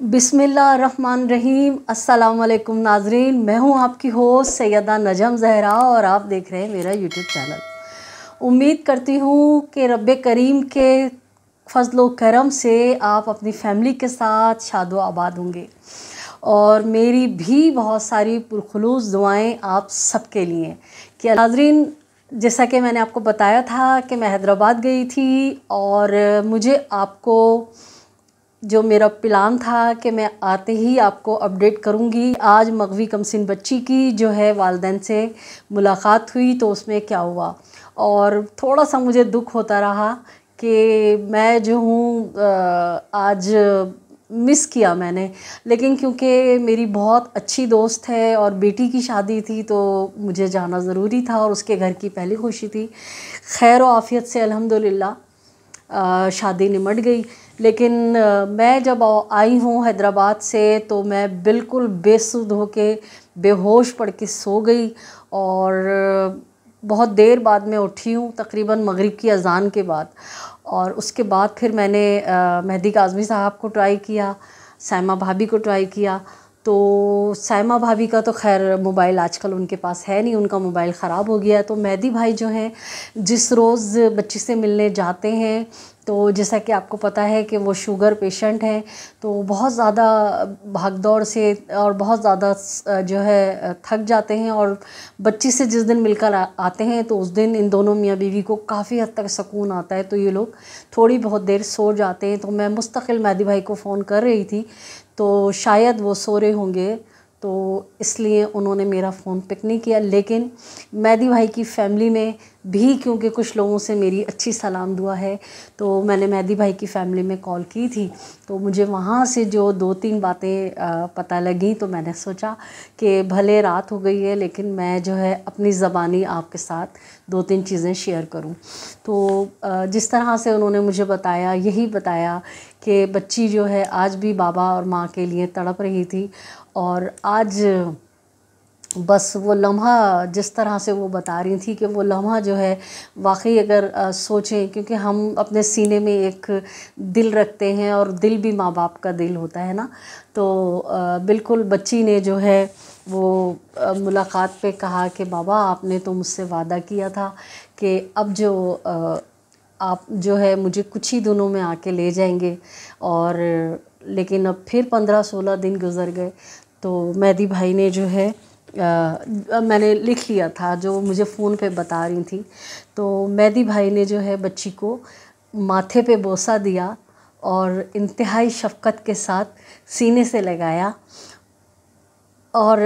अस्सलाम वालेकुम नाजरीन मैं हूं आपकी होस्ट सैदा नजम जहरा और आप देख रहे हैं मेरा यूट्यूब चैनल उम्मीद करती हूं कि रब करीम के फजलो करम से आप अपनी फैमिली के साथ शादो आबाद होंगे और मेरी भी बहुत सारी पुरखलूस दुआएं आप सबके लिए कि नाजरीन जैसा कि मैंने आपको बताया था कि मैं हैदराबाद गई थी और मुझे आपको जो मेरा प्लान था कि मैं आते ही आपको अपडेट करूंगी आज मगवी कमसिन बच्ची की जो है वालदेन से मुलाकात हुई तो उसमें क्या हुआ और थोड़ा सा मुझे दुख होता रहा कि मैं जो हूँ आज मिस किया मैंने लेकिन क्योंकि मेरी बहुत अच्छी दोस्त है और बेटी की शादी थी तो मुझे जाना ज़रूरी था और उसके घर की पहली खुशी थी खैर आफियत से अलहमदिल्ला शादी निमट गई लेकिन मैं जब आई हूँ हैदराबाद से तो मैं बिल्कुल बेसुध के बेहोश पड़ के सो गई और बहुत देर बाद मैं उठी हूँ तकरीबन मगरिब की अजान के बाद और उसके बाद फिर मैंने मेहदी काजमी साहब को ट्राई किया सैमा भाभी को ट्राई किया तो सैमा भाभी का तो खैर मोबाइल आजकल उनके पास है नहीं उनका मोबाइल ख़राब हो गया तो मेहदी भाई जो हैं जिस रोज़ बच्ची से मिलने जाते हैं तो जैसा कि आपको पता है कि वो शुगर पेशेंट हैं तो बहुत ज़्यादा भागदौड़ से और बहुत ज़्यादा जो है थक जाते हैं और बच्ची से जिस दिन मिलकर आते हैं तो उस दिन इन दोनों मियाँ बीवी को काफ़ी हद तक सुकून आता है तो ये लोग थोड़ी बहुत देर सो जाते हैं तो मैं मुस्तकिल मैदी भाई को फ़ोन कर रही थी तो शायद वो सो रहे होंगे तो इसलिए उन्होंने मेरा फ़ोन पिक नहीं किया लेकिन मेहदी भाई की फ़ैमिली में भी क्योंकि कुछ लोगों से मेरी अच्छी सलाम दुआ है तो मैंने मेहदी भाई की फ़ैमिली में कॉल की थी तो मुझे वहाँ से जो दो तीन बातें पता लगी तो मैंने सोचा कि भले रात हो गई है लेकिन मैं जो है अपनी ज़बानी आपके साथ दो तीन चीज़ें शेयर करूँ तो जिस तरह से उन्होंने मुझे बताया यही बताया कि बच्ची जो है आज भी बाबा और माँ के लिए तड़प रही थी और आज बस वो लम्हा जिस तरह से वो बता रही थी कि वो लम्हा जो है वाकई अगर आ, सोचें क्योंकि हम अपने सीने में एक दिल रखते हैं और दिल भी माँ बाप का दिल होता है ना तो आ, बिल्कुल बच्ची ने जो है वो आ, मुलाकात पे कहा कि बाबा आपने तो मुझसे वादा किया था कि अब जो आप जो है मुझे कुछ ही दिनों में आके ले जाएंगे और लेकिन अब फिर पंद्रह सोलह दिन गुजर गए तो मेहदी भाई ने जो है आ, मैंने लिख लिया था जो मुझे फ़ोन पे बता रही थी तो मेहदी भाई ने जो है बच्ची को माथे पे बोसा दिया और इंतहाई शफकत के साथ सीने से लगाया और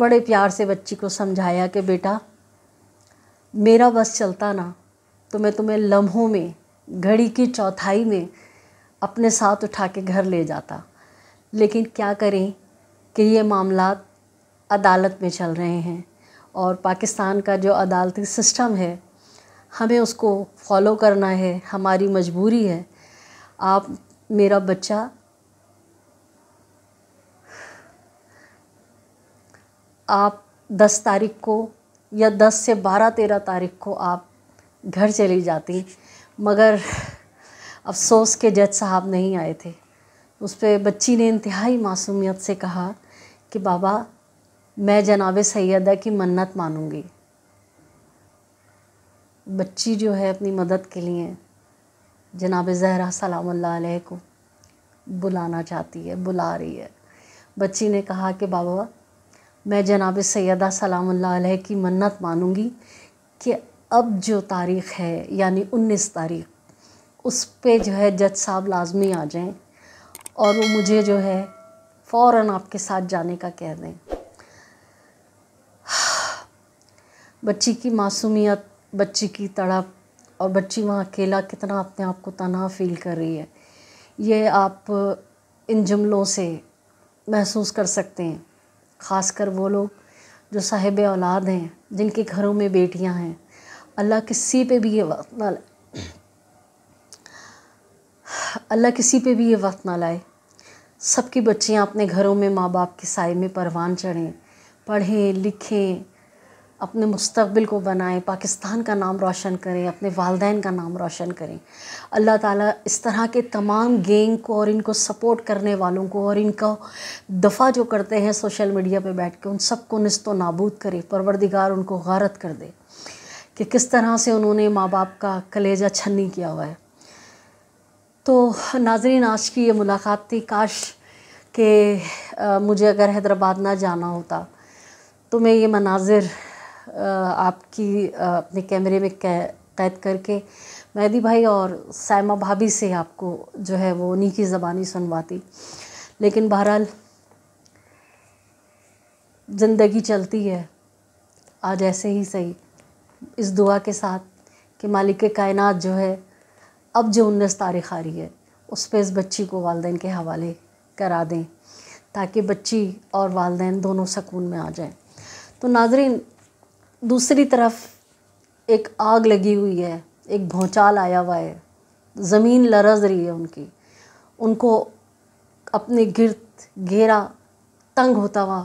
बड़े प्यार से बच्ची को समझाया कि बेटा मेरा बस चलता ना तो मैं तुम्हें लम्हों में घड़ी की चौथाई में अपने साथ उठा के घर ले जाता लेकिन क्या करें कि ये मामला अदालत में चल रहे हैं और पाकिस्तान का जो अदालती सिस्टम है हमें उसको फॉलो करना है हमारी मजबूरी है आप मेरा बच्चा आप दस तारीख को या दस से बारह तेरह तारीख को आप घर चली जाती मगर अफसोस के जज साहब नहीं आए थे उस पर बच्ची ने इंतहाई मासूमियत से कहा कि बाबा मैं जनाब सैदा की मन्नत मानूंगी बच्ची जो है अपनी मदद के लिए जनाब जहरा सलाम को बुलाना चाहती है बुला रही है बच्ची ने कहा कि बाबा मैं जनाब सैदा सलाम की मन्नत मानूँगी कि अब जो तारीख़ है यानी उन्नीस तारीख़ उस पे जो है जज साहब लाजमी आ जाएं और वो मुझे जो है फ़ौर आपके साथ जाने का कह दें बच्ची की मासूमियत बच्ची की तड़प और बच्ची वहाँ अकेला कितना अपने आप को तनाव फील कर रही है ये आप इन जुमलों से महसूस कर सकते हैं ख़ास वो लोग जो साहिब औलाद हैं जिनके घरों में बेटियां हैं अल्लाह किसी पे भी ये वक्त ना लाए अल्लाह किसी पे भी ये वक्त ना लाए सबकी बच्चियां अपने घरों में माँ बाप के साय में परवान चढ़ें पढ़ें लिखें अपने मुस्तबिल को बनाएं पाकिस्तान का नाम रोशन करें अपने वालदेन का नाम रोशन करें अल्लाह ताला इस तरह के तमाम गेंग को और इनको सपोर्ट करने वालों को और इनका दफ़ा जो करते हैं सोशल मीडिया पे बैठ के उन सबको नस्त नाबूद करें परवरदिगार उनको गारत कर दे कि किस तरह से उन्होंने माँ बाप का कलेजा छन्नी किया हुआ है तो नाजरीन आज की ये मुलाकात थी काश के आ, मुझे अगर हैदराबाद ना जाना होता तो मैं ये मनाजिर आपकी अपने कैमरे में कैद करके मैदी भाई और सैमा भाभी से आपको जो है वो उन्हीं की ज़बानी सुनवाती लेकिन बहरहाल ज़िंदगी चलती है आज ऐसे ही सही इस दुआ के साथ कि मालिक कायनात जो है अब जो उन्नीस तारीख आ रही है उस पर इस बच्ची को वालदेन के हवाले करा दें ताकि बच्ची और वालदेन दोनों सकून में आ जाएं तो नाजरीन दूसरी तरफ एक आग लगी हुई है एक भौचाल आया हुआ है ज़मीन लरज रही है उनकी उनको अपने गिरद घेरा तंग होता हुआ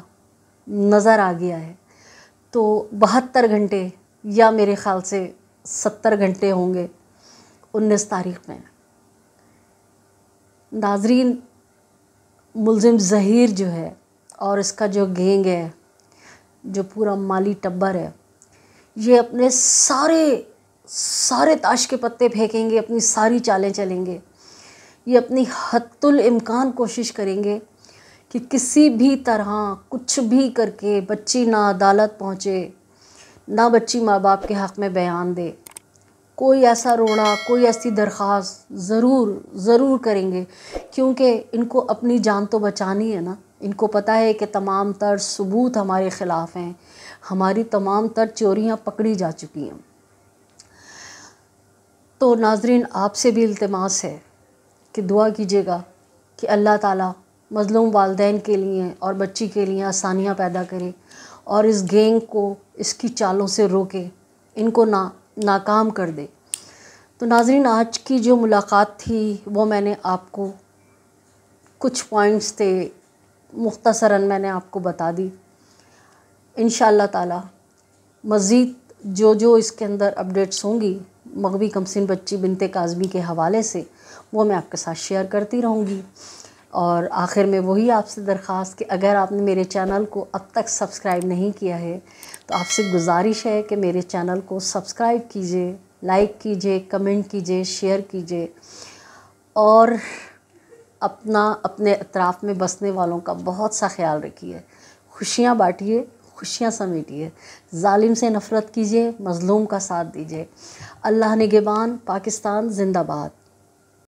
नज़र आ गया है तो बहत्तर घंटे या मेरे ख़्याल से सत्तर घंटे होंगे उन्नीस तारीख में नाजरीन मुलजिम जहीर जो है और इसका जो गेंग है जो पूरा माली टब्बर है ये अपने सारे सारे ताश के पत्ते फेंकेंगे अपनी सारी चालें चलेंगे ये अपनी हतुल इम्कान कोशिश करेंगे कि किसी भी तरह कुछ भी करके बच्ची ना अदालत पहुँचे ना बच्ची माँ बाप के हक़ में बयान दे कोई ऐसा रोड़ा कोई ऐसी दरख्वास्त ज़रूर ज़रूर करेंगे क्योंकि इनको अपनी जान तो बचानी है ना इनको पता है कि तमाम तर सबूत हमारे ख़िलाफ़ हैं हमारी तमाम तर चोरियाँ पकड़ी जा चुकी हैं तो नाजरीन आपसे भी इल्तमास है कि दुआ कीजिएगा कि अल्लाह ताला मज़लूम वालदेन के लिए और बच्ची के लिए आसानियाँ पैदा करे और इस गेंग को इसकी चालों से रोके इनको ना नाकाम कर दे तो नाजरीन आज की जो मुलाकात थी वो मैंने आपको कुछ पॉइंट्स थे मुख्तसरन मैंने आपको बता दी इन ताला मज़ीद जो जो इसके अंदर अपडेट्स होंगी मगबी कमसिन बच्ची बिनते काजमी के हवाले से वो मैं आपके साथ शेयर करती रहूँगी और आखिर में वही आपसे दरख्वास्त कि अगर आपने मेरे चैनल को अब तक सब्सक्राइब नहीं किया है तो आपसे गुजारिश है कि मेरे चैनल को सब्सक्राइब कीजिए लाइक कीजिए कमेंट कीजिए शेयर कीजिए और अपना अपने अतराफ़ में बसने वालों का बहुत सा ख्याल रखिए खुशियाँ बाँटिए खुशियाँ समेटिए ालिम से नफ़रत कीजिए मज़लूम का साथ दीजिए अल्लाह निगेबान पाकिस्तान ज़िंदाबाद